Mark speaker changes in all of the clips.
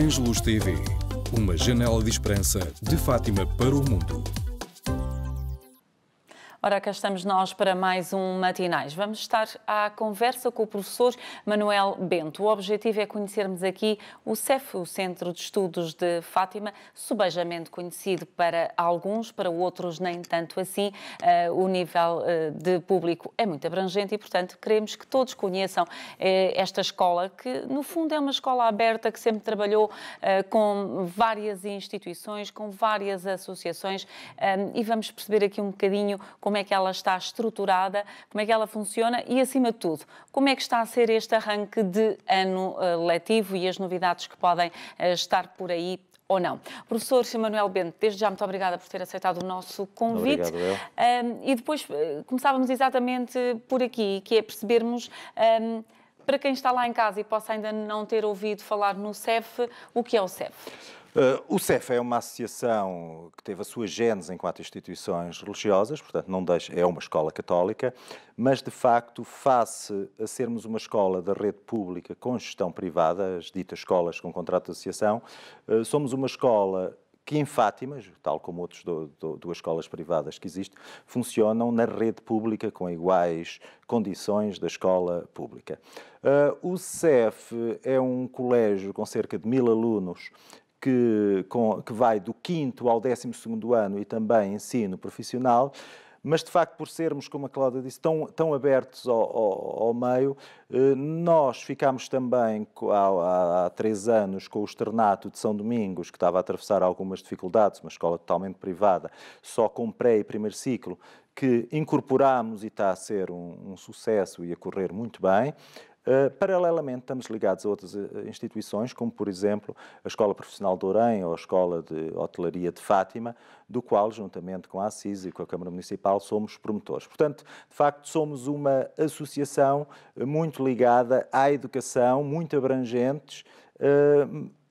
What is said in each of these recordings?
Speaker 1: Angelus TV, uma janela de esperança de Fátima para o mundo.
Speaker 2: Ora, cá estamos nós para mais um Matinais. Vamos estar à conversa com o professor Manuel Bento. O objetivo é conhecermos aqui o CEF, o Centro de Estudos de Fátima, subejamente conhecido para alguns, para outros nem tanto assim. Eh, o nível eh, de público é muito abrangente e, portanto, queremos que todos conheçam eh, esta escola, que no fundo é uma escola aberta que sempre trabalhou com várias instituições, com várias associações ehm, e vamos perceber aqui um bocadinho como como é que ela está estruturada, como é que ela funciona e, acima de tudo, como é que está a ser este arranque de ano eh, letivo e as novidades que podem eh, estar por aí ou não. Professor Manuel Bento, desde já muito obrigada por ter aceitado o nosso convite. Obrigado, um, e depois eh, começávamos exatamente por aqui, que é percebermos. Um, para quem está lá em casa e possa ainda não ter ouvido falar no CEF, o que é o CEF?
Speaker 1: Uh, o CEF é uma associação que teve a sua gênese enquanto instituições religiosas, portanto não deixa, é uma escola católica, mas de facto, face a sermos uma escola da rede pública com gestão privada, as ditas escolas com contrato de associação, uh, somos uma escola que em Fátima, tal como outras duas escolas privadas que existem, funcionam na rede pública com iguais condições da escola pública. Uh, o CEF é um colégio com cerca de mil alunos que, com, que vai do 5 ao 12 ano e também ensino profissional, mas de facto, por sermos, como a Cláudia disse, tão, tão abertos ao, ao, ao meio, eh, nós ficámos também há, há, três anos com o externato de São Domingos, que estava a atravessar algumas dificuldades, uma escola totalmente privada, só com pré e primeiro ciclo, que incorporámos e está a ser um, um sucesso e a correr muito bem. Eh, paralelamente, estamos ligados a outras eh, instituições, como, por exemplo, a Escola Profissional de Orem ou a Escola de Hotelaria de Fátima, do qual, juntamente com a Assis e com a Câmara Municipal, somos promotores. Portanto, de facto, somos uma associação eh, muito ligada à educação, muito abrangentes,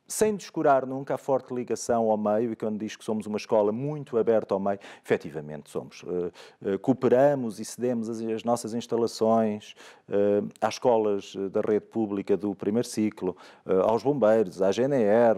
Speaker 1: sem descurar nunca a forte ligação ao meio, e quando diz que somos uma escola muito aberta ao meio, efetivamente somos. Eh, eh, cooperamos e cedemos as nossas instalações eh, às escolas da rede pública do primeiro ciclo, aos bombeiros, à GNR,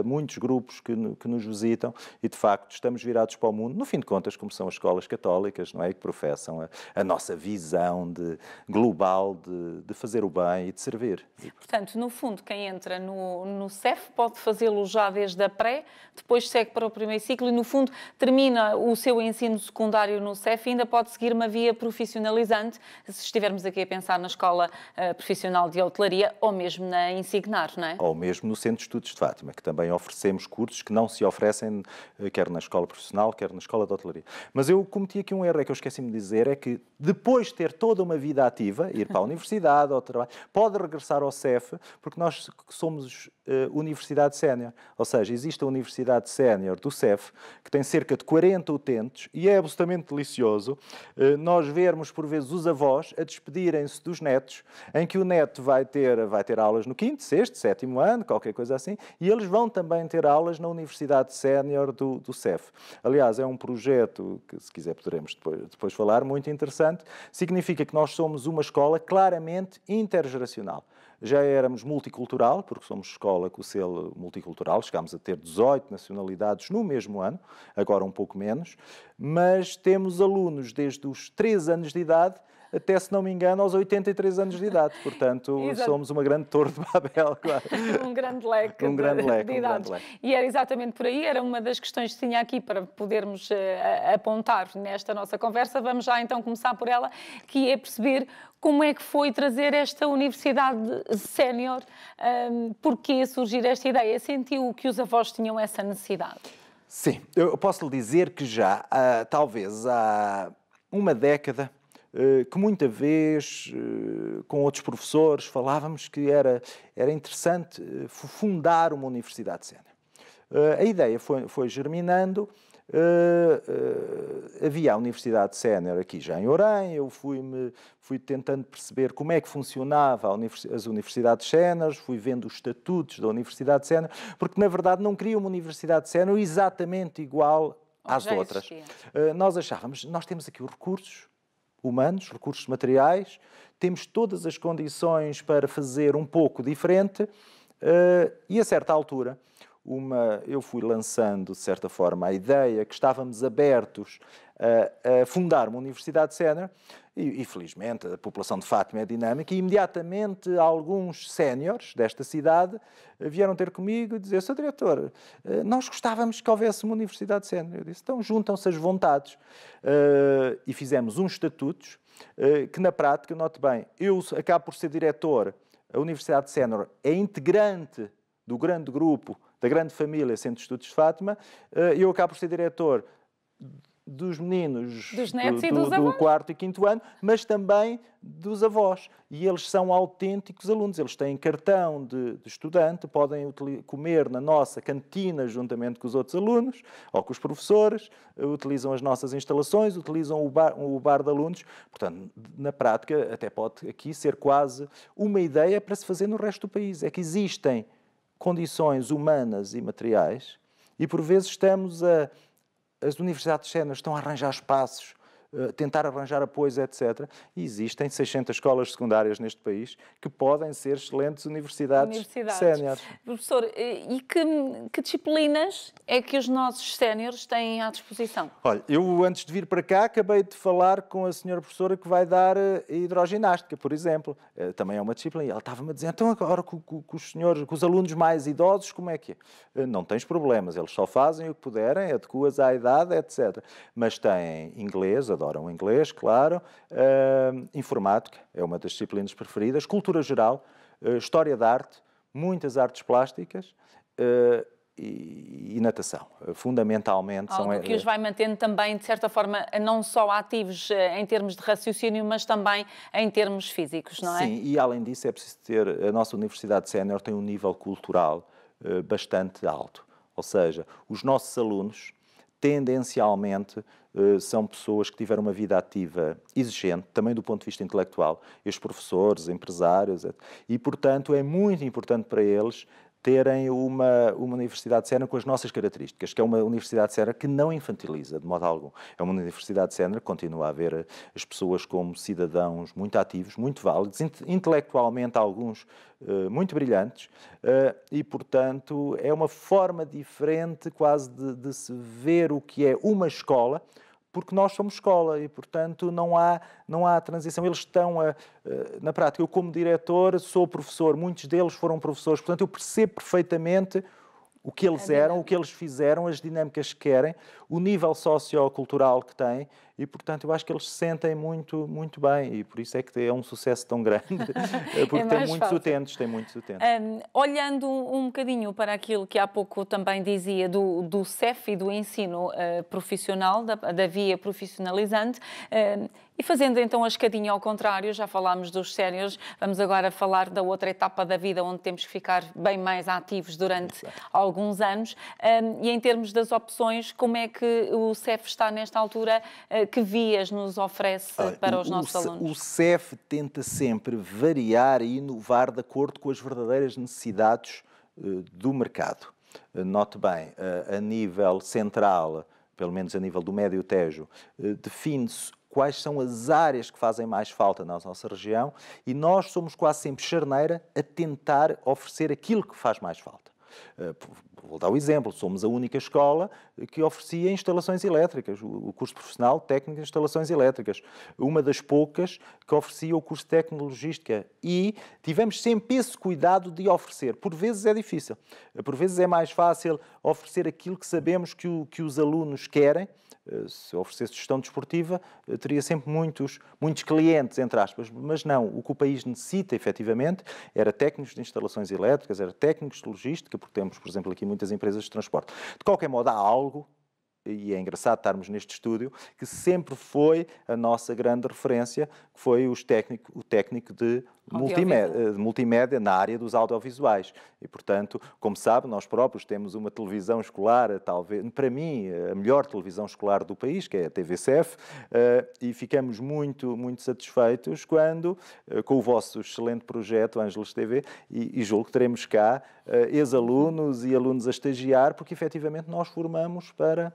Speaker 1: a muitos grupos que, nos visitam e, de facto, estamos virados para o mundo, no fim de contas, como são as escolas católicas, não é? Que professam a, a nossa visão de, global de, de, fazer o bem e de servir.
Speaker 2: Portanto, no fundo, quem entra no, no CEF, pode fazê-lo já desde a pré, depois segue para o primeiro ciclo e, no fundo, termina o seu ensino secundário no CEF e ainda pode seguir uma via profissionalizante, se estivermos aqui a pensar na Escola eh, Profissional de Hotelaria ou mesmo na Insignar, não é?
Speaker 1: Ou mesmo no Centro de Estudos de Fátima, que também oferecemos cursos que não se oferecem eh, quer na Escola Profissional, quer na Escola de Hotelaria. Mas eu cometi aqui um erro, é que eu esqueci-me de dizer, é que depois de ter toda uma vida ativa, ir para a universidade ou trabalho, pode regressar ao CEF, porque nós somos eh, universidade sénior. Ou seja, existe a universidade sénior do CEF, que tem cerca de 40 utentes, e é absolutamente delicioso eh, nós vermos, por vezes, os avós a despedirem-se dos netos, em que o neto vai ter, vai ter aulas no quinto, sexto, sétimo ano, qualquer coisa assim, e eles vão também ter aulas na universidade sénior do, do CEF. Aliás, é um projeto que, se quiser, poderemos depois, depois falar, muito interessante. Significa que nós somos uma escola claramente intergeracional. Já éramos multicultural, porque somos escola com o selo multicultural, chegámos a ter 18 nacionalidades no mesmo ano, agora um pouco menos, mas temos alunos desde os 3 anos de idade até, se não me engano, aos 83 anos de idade. Portanto, Exato. somos uma grande torre de Babel. Claro. Um
Speaker 2: grande leque, um grande de, leque de idades. grande leque. E era exatamente por aí, era uma das questões que tinha aqui para podermos uh, apontar nesta nossa conversa. Vamos já então começar por ela, que é perceber como é que foi trazer esta universidade sénior? Um, ehm, porquê surgir esta ideia? Sentiu que os avós tinham essa necessidade?
Speaker 1: Sim, eu posso lhe dizer que já, uh, talvez há uma década, eh, que muita vez eh, com outros professores falávamos que era, era interessante eh, fundar uma universidade de cena. A ideia foi, foi germinando. havia a Universidade Sénior aqui já em Orem, eu fui, fui tentando perceber como é que funcionava as universidades Sénior, fui vendo os estatutos da Universidade Sénior, porque na verdade não queria uma Universidade Sénior exatamente igual às outras. Nós achávamos, nós temos aqui os recursos, humanos, recursos materiais, temos todas as condições para fazer um pouco diferente uh, e, a certa altura, uma, eu fui lançando, de certa forma, a ideia que estávamos abertos a, a fundar uma universidade sénior e, e, felizmente, a população de Fátima é dinâmica e, imediatamente, alguns séniores desta cidade vieram ter comigo e dizer, Sr. Diretor, eh, nós gostávamos que houvesse uma universidade sénior. Eu disse, então juntam-se as vontades. Uh, e fizemos uns estatutos eh, que, na prática, note bem, eu acabo por ser diretor, a Universidade Sénior é integrante do grande grupo da grande família Centro de Estudos de Fátima. Eh, eu acabo por ser diretor dos meninos dos do, do, do, quarto e quinto ano, mas também dos avós. E eles são autênticos alunos. Eles têm cartão de, de estudante, podem comer na nossa cantina juntamente com os outros alunos ou com os professores, eh, utilizam as nossas instalações, utilizam o bar, o bar de alunos. Portanto, na prática, até pode aqui ser quase uma ideia para se fazer no resto do país. É que existem condições humanas e materiais, e por vezes estamos a. As universidades cenas estão a arranjar espaços eh, tentar arranjar apoios, etc. E existem 600 escolas secundárias neste país que podem ser excelentes universidades, universidades. séniores.
Speaker 2: Professor, eh, e que, que, disciplinas é que os nossos séniores têm à disposição?
Speaker 1: Olha, eu antes de vir para cá acabei de falar com a senhora professora que vai dar eh, hidroginástica, por exemplo. Também é uma disciplina. E ela estava-me a dizer, então agora com, com, com, os senhores, com os alunos mais idosos, como é que é? Não tens problemas, eles só fazem o que puderem, adequas à idade, etc. Mas têm inglês, adoram adoram o inglês, claro. Uh, informática é uma das disciplinas preferidas. Cultura geral, uh, história da arte, muitas artes plásticas. Uh, e, natação, eh, fundamentalmente. Algo são, que os vai
Speaker 2: mantendo também, de certa forma, não só ativos em termos de raciocínio, mas também em termos físicos, não é? Sim, e
Speaker 1: além disso é preciso ter, a nossa Universidade Sénior tem um nível cultural bastante alto, ou seja, os nossos alunos tendencialmente eh, são pessoas que tiveram uma vida ativa exigente, também do ponto de vista intelectual, os professores empresários, e portanto é muito importante para eles terem uma, uma Universidade de Sena com as nossas características, que é uma Universidade de Sena que não infantiliza de modo algum. É uma Universidade de Sena que continua a ver as pessoas como cidadãos muito ativos, muito válidos, intelectualmente alguns eh, muito brilhantes, eh, e, portanto, é uma forma diferente quase de, de se ver o que é uma escola porque nós somos escola e, portanto, não há, não há transição. Eles estão, a, eh, na prática, eu como diretor sou professor, muitos deles foram professores, portanto, eu percebo perfeitamente o que eles eram, o que eles fizeram, as dinâmicas que querem, o nível sociocultural que têm, e portanto eu acho que eles se sentem muito muito bem e por isso é que é um sucesso tão grande é porque é tem muitos fácil. utentes tem muitos utentes
Speaker 2: um, olhando um bocadinho para aquilo que há pouco também dizia do do CEF e do ensino uh, profissional da, da, via profissionalizante um, e fazendo então a escadinha ao contrário, já falámos dos séniores, vamos agora falar da outra etapa da vida onde temos que ficar bem mais ativos durante Exato. alguns anos. Um, e em termos das opções, como é que o CEF está nesta altura? Uh, que vias nos oferece para os o, nossos o, alunos? O
Speaker 1: CEF tenta sempre variar e inovar de acordo com as verdadeiras necessidades uh, do mercado. Uh, note bem, a nível central, pelo menos a nível do Médio Tejo, define-se quais são as áreas que fazem mais falta na nossa região e nós somos quase sempre charneira a tentar oferecer aquilo que faz mais falta. Eh, vou dar o exemplo, somos a única escola que oferecia instalações elétricas, o curso profissional técnico de instalações elétricas, uma das poucas que oferecia o curso técnico logística e tivemos sempre esse cuidado de oferecer. Por vezes é difícil, eh, por vezes é mais fácil oferecer aquilo que sabemos que, o, que os alunos querem, eh, se oferecesse gestão desportiva, teria sempre muitos, muitos clientes, entre aspas, mas não. O que o país necessita, efetivamente, era técnicos de instalações elétricas, era técnicos de logística, porque temos, por exemplo, aqui muitas empresas de transporte. De qualquer modo, há algo e é engraçado estarmos neste estúdio, que sempre foi a nossa grande referência, que foi os técnico, o técnico de multimédia, de multimédia na área dos audiovisuais. E, portanto, como sabe, nós próprios temos uma televisão escolar, talvez, para mim, a melhor televisão escolar do país, que é a TVCF, eh, e ficamos muito, muito satisfeitos quando, eh, com o vosso excelente projeto, Ângeles TV, e, e julgo que teremos cá eh, ex-alunos e alunos a estagiar, porque efetivamente nós formamos para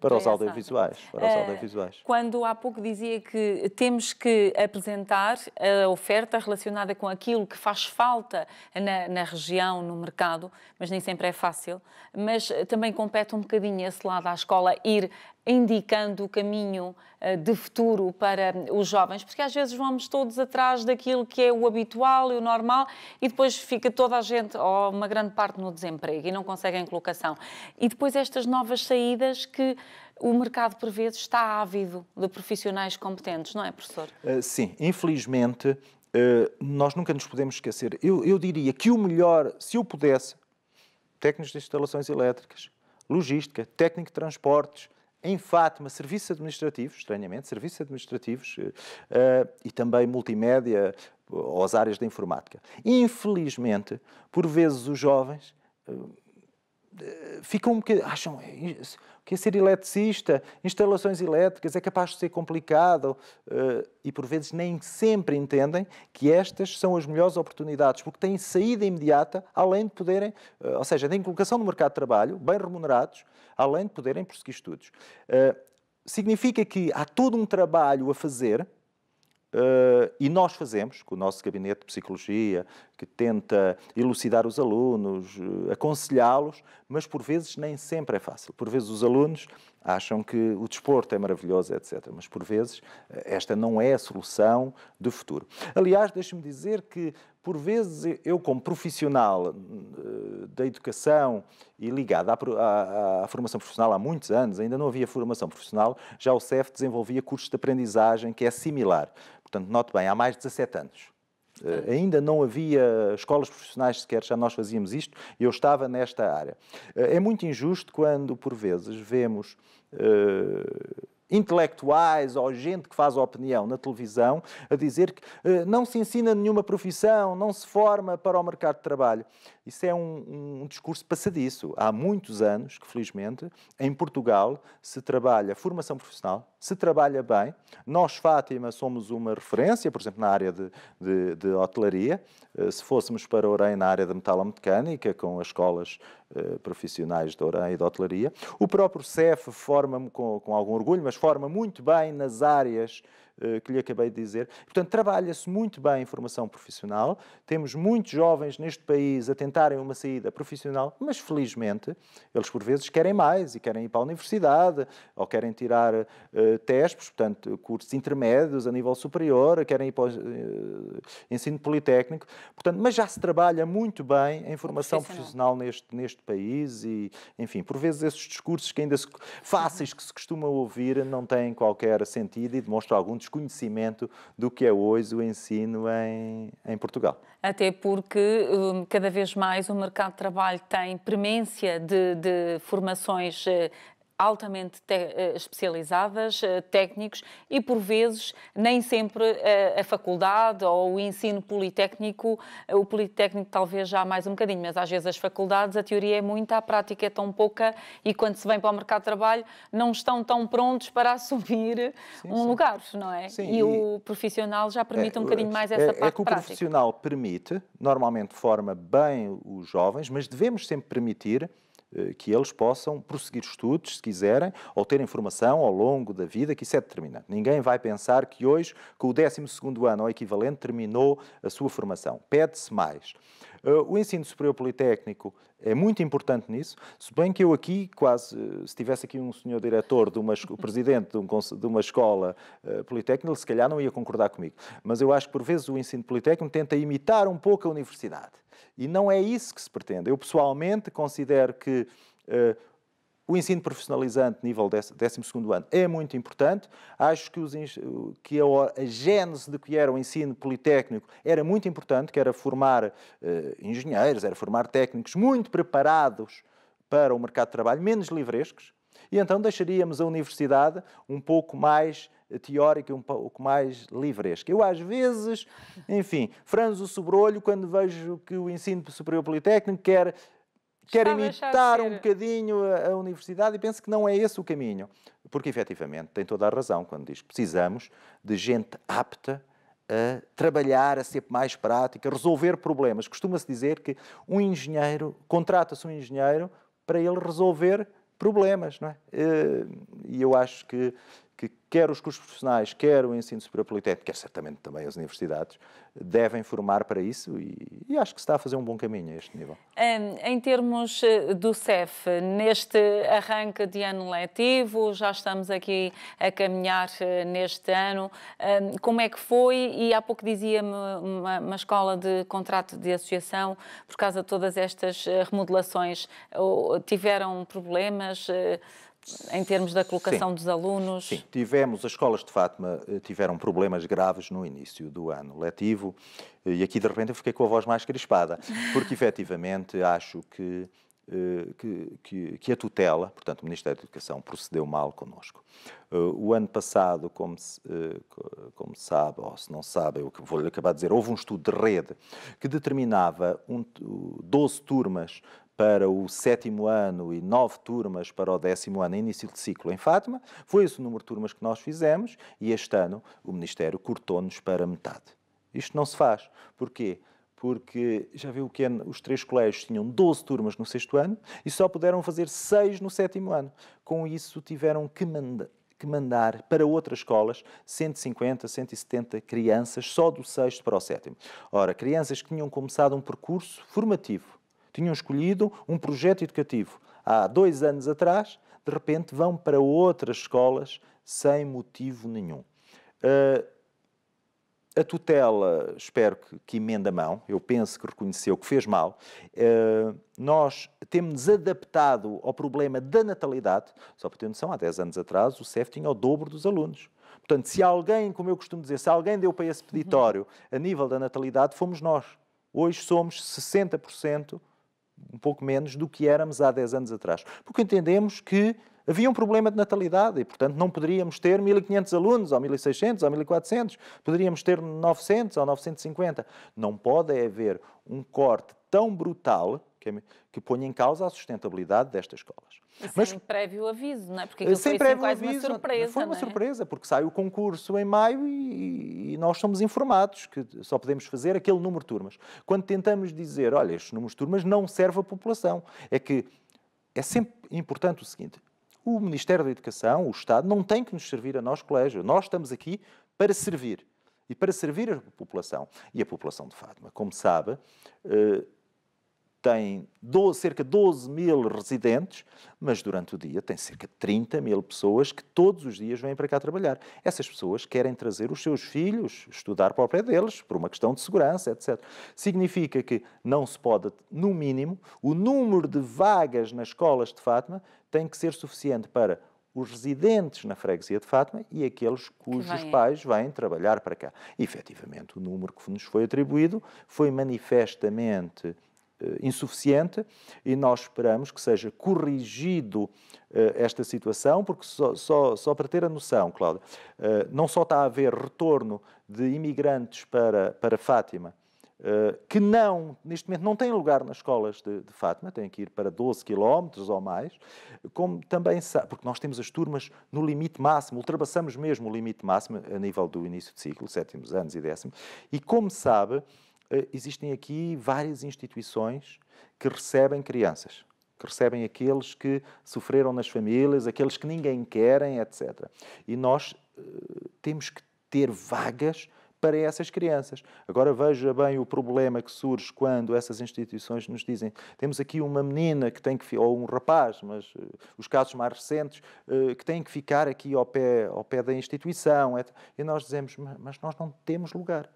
Speaker 2: Para os, audiovisuais,
Speaker 1: para os uh, audiovisuais.
Speaker 2: Quando há pouco dizia que temos que apresentar a oferta relacionada com aquilo que faz falta na, na região, no mercado, mas nem sempre é fácil, mas eh, também compete um bocadinho esse lado à escola ir indicando o caminho eh, de futuro para os jovens, porque às vezes vamos todos atrás daquilo que é o habitual e o normal e depois fica toda a gente, ou uma grande parte, no desemprego e não conseguem colocação. E depois estas novas saídas que o mercado, por vezes, está ávido de profissionais competentes, não é, professor?
Speaker 1: Uh, sim, infelizmente, uh, nós nunca nos podemos esquecer. Eu, eu diria que o melhor, se eu pudesse, técnicos de instalações elétricas, logística, técnico de transportes, em Fátima, serviços administrativos, estranhamente, serviços administrativos uh, e também multimédia, ou as áreas da informática. Infelizmente, por vezes os jovens ficam um bocadinho, acham é, é, que é ser eletricista, instalações elétricas, é capaz de ser complicado eh, e por vezes nem sempre entendem que estas são as melhores oportunidades, porque têm saída imediata, além de poderem, eh, ou seja, têm colocação no mercado de trabalho, bem remunerados, além de poderem prosseguir estudos. Eh, significa que há todo um trabalho a fazer, Uh, e nós fazemos, com o nosso gabinete de psicologia, que tenta elucidar os alunos, uh, aconselhá-los, mas por vezes nem sempre é fácil. Por vezes os alunos acham que o desporto é maravilhoso, etc. Mas por vezes eh, esta não é a solução do futuro. Aliás, deixe-me dizer que por vezes eu, como profissional eh, da educação e ligado à, à, à, formação profissional há muitos anos, ainda não havia formação profissional, já o CEF desenvolvia cursos de aprendizagem que é similar. Portanto, note bem, há mais de 17 anos. Uh, ainda não havia escolas profissionais sequer, já nós fazíamos isto, e eu estava nesta área. Uh, é muito injusto quando, por vezes, vemos uh, intelectuais ou gente que faz opinião na televisão a dizer que não se ensina nenhuma profissão, não se forma para o mercado de trabalho. Isso é um, um discurso passadiço. Há muitos anos que, felizmente, em Portugal se trabalha formação profissional, se trabalha bem. Nós, Fátima, somos uma referência, por exemplo, na área de, de, de hotelaria. Eh, se fôssemos para Orem na área da metalomecânica, com as escolas eh, profissionais de Orem e de hotelaria. O próprio CEF forma, com, com algum orgulho, mas forma muito bem nas áreas eh, que lhe acabei de dizer. Portanto, trabalha-se muito bem em formação profissional, temos muitos jovens neste país a tentarem uma saída profissional, mas felizmente eles por vezes querem mais e querem ir para a universidade ou querem tirar uh, eh, TESPs, portanto, cursos intermédios a nível superior, querem ir para o uh, ensino politécnico. Portanto, mas já se trabalha muito bem em formação profissional, profissional neste, neste país e, enfim, por vezes esses discursos que ainda se, fáceis que se costuma ouvir não têm qualquer sentido e demonstram algum desconhecimento do que é hoje o ensino em, em Portugal.
Speaker 2: Até porque hum, cada vez mais o mercado de trabalho tem premência de, de formações eh, altamente eh, especializadas, eh, técnicos e, por vezes, nem sempre eh, a, faculdade ou o ensino politécnico, o politécnico talvez já mais um bocadinho, mas às vezes as faculdades, a teoria é muita, a prática é tão pouca e quando se vem para o mercado de trabalho não estão tão prontos para assumir sim, um sim. lugar, não é? Sim, e, e, o profissional já permite é, um bocadinho mais essa é, é parte É que o prática.
Speaker 1: profissional permite, normalmente forma bem os jovens, mas devemos sempre permitir eh, que eles possam prosseguir estudos, se quiserem, ou ter informação ao longo da vida, que isso é determinante. Ninguém vai pensar que hoje, com o 12 ano ou equivalente, terminou a sua formação. Pede-se mais. Eh, o ensino superior politécnico é muito importante nisso, se bem que eu aqui, quase, eh, se tivesse aqui um senhor diretor, de uma, presidente de, um, de uma escola uh, politécnica, ele se calhar não ia concordar comigo. Mas eu acho que, por vezes, o ensino politécnico tenta imitar um pouco a universidade. E não é isso que se pretende. Eu pessoalmente considero que uh, o ensino profissionalizante, nível 12 ano, é muito importante. Acho que, os, que a, a, gênese de que era o ensino politécnico era muito importante, que era formar uh, engenheiros, era formar técnicos muito preparados para o mercado de trabalho, menos livrescos. E então deixaríamos a universidade um pouco mais teórica, um pouco mais livresca. Eu, às vezes, enfim, franzo o sobrolho quando vejo que o ensino superior politécnico quer, quer imitar um bocadinho a, a universidade e penso que não é esse o caminho. Porque, efetivamente, tem toda a razão quando diz que precisamos de gente apta a trabalhar, a ser mais prática, a resolver problemas. Costuma-se dizer que um engenheiro, contrata-se um engenheiro para ele resolver problemas problemas, não é? Eh, e eu acho que, que, quer os cursos profissionais, quer o ensino superior politécnico, quer certamente também as universidades, devem formar para isso e, e, acho que se está a fazer um bom caminho a este nível.
Speaker 2: Em termos eh, do CEF, neste arranque de ano letivo, já estamos aqui a caminhar eh, neste ano, como é que foi? E há pouco dizia-me uma, uma, escola de contrato de associação, por causa de todas estas eh, remodelações, tiveram problemas? em termos da colocação Sim. dos alunos? Sim,
Speaker 1: tivemos, as escolas de Fátima eh, tiveram problemas graves no início do ano letivo eh, e aqui de repente eu fiquei com a voz mais crispada, porque efetivamente acho que, eh, que, que, que a tutela, portanto o Ministério da Educação, procedeu mal connosco. O ano passado, como se, como se sabe, ou se não sabe, eu vou-lhe acabar de dizer, houve um estudo de rede que determinava um, 12 turmas para o sétimo ano e nove turmas para o décimo ano, início de ciclo em Fátima. Foi esse o número de turmas que nós fizemos e este ano o Ministério cortou-nos para metade. Isto não se faz. Porquê? Porque já viu que é, os três colégios tinham 12 turmas no sexto ano e só puderam fazer seis no sétimo ano. Com isso, tiveram que que mandar para outras escolas 150, 170 crianças só do sexto para o sétimo. Ora, crianças que tinham começado um percurso formativo tinham escolhido um projeto educativo há dois anos atrás, de repente vão para outras escolas sem motivo nenhum. Uh, a tutela, espero que, que emenda a mão, eu penso que reconheceu que fez mal. Uh, nós temos adaptado ao problema da natalidade, só para ter noção, há 10 anos atrás o CEF tinha o dobro dos alunos. Portanto, se alguém, como eu costumo dizer, se alguém deu para esse uhum. peditório a nível da natalidade, fomos nós. Hoje somos 60% um pouco menos do que éramos há 10 anos atrás. Porque entendemos que havia um problema de natalidade e, portanto, não poderíamos ter 1.500 alunos, ou 1.600, ou 1.400, poderíamos ter 900 ou 950. Não pode haver um corte tão brutal que ponha em causa a sustentabilidade destas escolas.
Speaker 2: E Mas, sem prévio aviso, não é? Porque eh, sem foi assim prévio aviso, uma surpresa, foi uma é?
Speaker 1: surpresa, porque sai o concurso em maio e, e, nós somos informados que só podemos fazer aquele número de turmas. Quando tentamos dizer, olha, estes números de turmas não servem à população, é que é sempre importante o seguinte, o Ministério da Educação, o Estado, não tem que nos servir a nós, colégio. Nós estamos aqui para servir e para servir a população. E a população de Fátima, como sabe, eh, tem 12, cerca de 12 mil residentes, mas durante o dia tem cerca de 30 mil pessoas que todos os dias vêm para cá trabalhar. Essas pessoas querem trazer os seus filhos, estudar para o pé deles, por uma questão de segurança, etc. Significa que não se pode, no mínimo, o número de vagas nas escolas de Fátima tem que ser suficiente para os residentes na freguesia de Fátima e aqueles cujos pais vêm trabalhar para cá. E, efetivamente, o número que nos foi atribuído foi manifestamente eh, insuficiente e nós esperamos que seja corrigido eh, esta situação, porque só, só, só para ter a noção, Cláudia, eh, não só está a haver retorno de imigrantes para, para Fátima, que não, neste momento, não têm lugar nas escolas de, de Fátima, têm que ir para 12 quilómetros ou mais, como também, porque nós temos as turmas no limite máximo, ultrapassamos mesmo o limite máximo a nível do início de ciclo, sétimos anos e décimo, e como sabe, eh, existem aqui várias instituições que recebem crianças, que recebem aqueles que sofreram nas famílias, aqueles que ninguém querem, etc. E nós eh, temos que ter vagas para essas crianças. Agora veja bem o problema que surge quando essas instituições nos dizem: temos aqui uma menina que tem que ou um rapaz, mas uh, os casos mais recentes uh, que têm que ficar aqui ao pé, ao pé da instituição, e nós dizemos: mas nós não temos lugar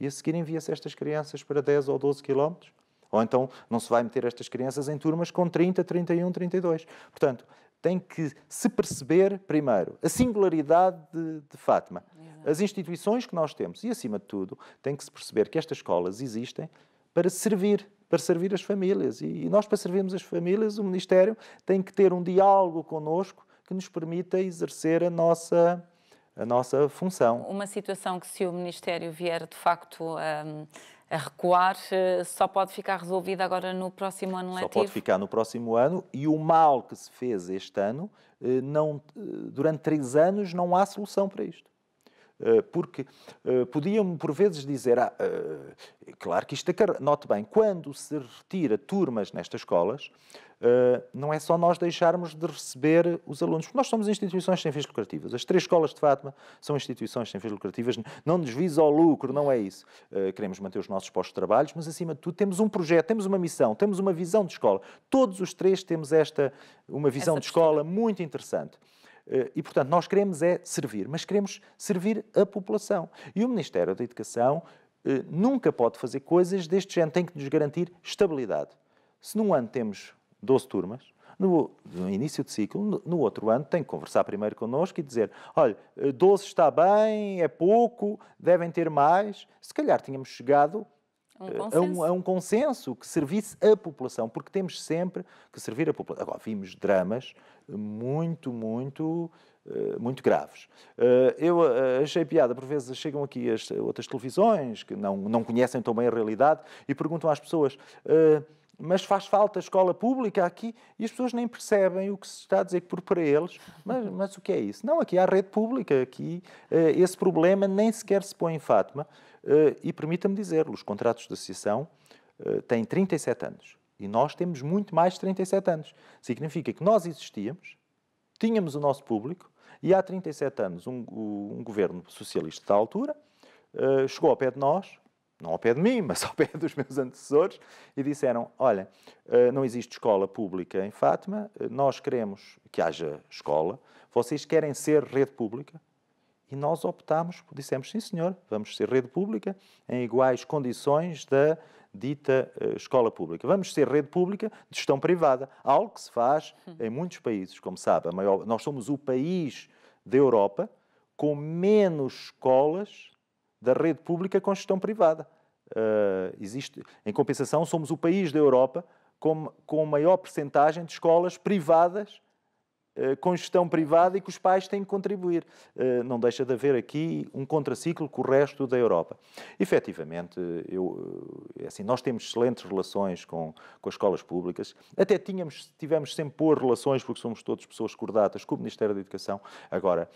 Speaker 1: e a seguir envia-se estas crianças para 10 ou 12 quilómetros. Ou então não se vai meter estas crianças em turmas com 30, 31, 32. Portanto, tem que se perceber, primeiro, a singularidade de, de Fátima, Exato. as instituições que nós temos e, acima de tudo, tem que se perceber que estas escolas existem para servir, para servir as famílias. E, e nós, para servirmos as famílias, o Ministério tem que ter um diálogo connosco que nos permita exercer a nossa a nossa função.
Speaker 2: Uma situação que, se o Ministério vier de facto a, hum, a, recuar, eh, só pode ficar resolvida agora no próximo ano letivo? Só pode
Speaker 1: ficar no próximo ano e o mal que se fez este ano, eh, não, eh, durante três anos não há solução para isto. Eh, porque eh, podiam por vezes dizer, ah, eh, claro que isto, note bem, quando se retira turmas nestas escolas, não é só nós deixarmos de receber os alunos, porque nós somos instituições sem fins lucrativos, As três escolas de Fátima são instituições sem fins lucrativos, não nos visa ao lucro, não é isso. Queremos manter os nossos postos de trabalho, mas acima de tudo temos um projeto, temos uma missão, temos uma visão de escola. Todos os três temos esta, uma visão Essa de escola muito interessante. Eh, e, portanto, nós queremos é servir, mas queremos servir a população. E o Ministério da Educação eh, nunca pode fazer coisas deste género, tem que nos garantir estabilidade. Se num ano temos 12 turmas, no, no, início de ciclo, no, outro ano, tem que conversar primeiro connosco e dizer: olha, 12 eh, está bem, é pouco, devem ter mais. Se calhar tínhamos chegado
Speaker 2: é um a, é, é um, a um
Speaker 1: consenso que servisse a população, porque temos sempre que servir a população. Agora, vimos dramas muito, muito eh, muito graves. Eh, eu eh, achei piada, por vezes chegam aqui as outras televisões que não, não conhecem tão bem a realidade e perguntam às pessoas: mas faz falta a escola pública aqui? E as pessoas nem percebem o que se está a dizer por para eles. Mas, mas o que é isso? Não, aqui há rede pública, aqui esse problema nem sequer se põe em Fátima. Eh, e permita-me dizer, os contratos de associação eh, têm 37 anos e nós temos muito mais de 37 anos. Significa que nós existíamos, tínhamos o nosso público e há 37 anos um, um governo socialista da altura eh, chegou ao pé de nós, não ao pé de mim, mas ao pé dos meus antecessores, e disseram: Olha, não existe escola pública em Fátima, nós queremos que haja escola, vocês querem ser rede pública, e nós optámos, dissemos sim senhor, vamos ser rede pública em iguais condições da dita uh, escola pública. Vamos ser rede pública de gestão privada, algo que se faz hum. em muitos países, como sabe. Maior, nós somos o país da Europa com menos escolas da rede pública com gestão privada. Uh, existe, em compensação, somos o país da Europa com, com maior percentagem de escolas privadas eh, com gestão privada e que os pais têm que contribuir. Eh, não deixa de haver aqui um contraciclo com o resto da Europa. Efetivamente, eu, eh, é assim, nós temos excelentes relações com, com as escolas públicas, até tínhamos, tivemos sempre boas relações, porque somos todos pessoas cordatas, com o Ministério da Educação. Agora,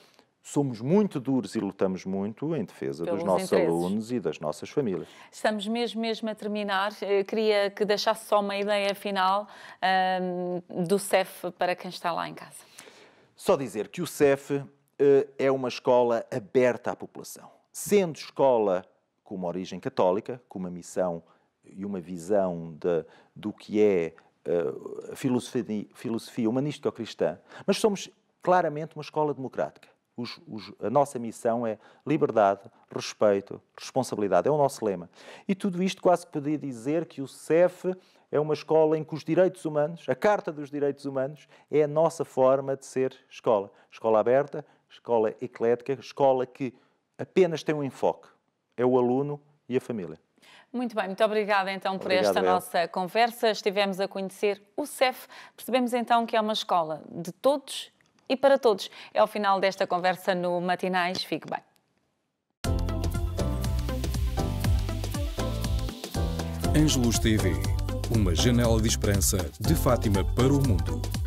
Speaker 1: somos muito duros e lutamos muito em defesa Pelos dos nossos interesses. alunos e das nossas famílias.
Speaker 2: Estamos mesmo, mesmo a terminar. Eu queria que deixasse só uma ideia final um, ehm, do CEF para quem está lá em casa.
Speaker 1: Só dizer que o CEF uh, eh, é uma escola aberta à população. Sendo escola com uma origem católica, com uma missão e uma visão de, do que é uh, filosofia, filosofia ou cristã mas somos claramente uma escola democrática os, os, a nossa missão é liberdade, respeito, responsabilidade. É o nosso lema. E tudo isto quase que podia dizer que o CEF é uma escola em que os direitos humanos, a Carta dos Direitos Humanos, é a nossa forma de ser escola. Escola aberta, escola eclética, escola que apenas tem um enfoque: é o aluno e a família.
Speaker 2: Muito bem, muito obrigada então por Obrigado, esta nossa conversa. Estivemos a conhecer o CEF. Percebemos então que é uma escola de todos e para todos. É o final desta conversa no Matinais. Fique bem.
Speaker 1: Angelus TV, uma janela de esperança de Fátima para o mundo.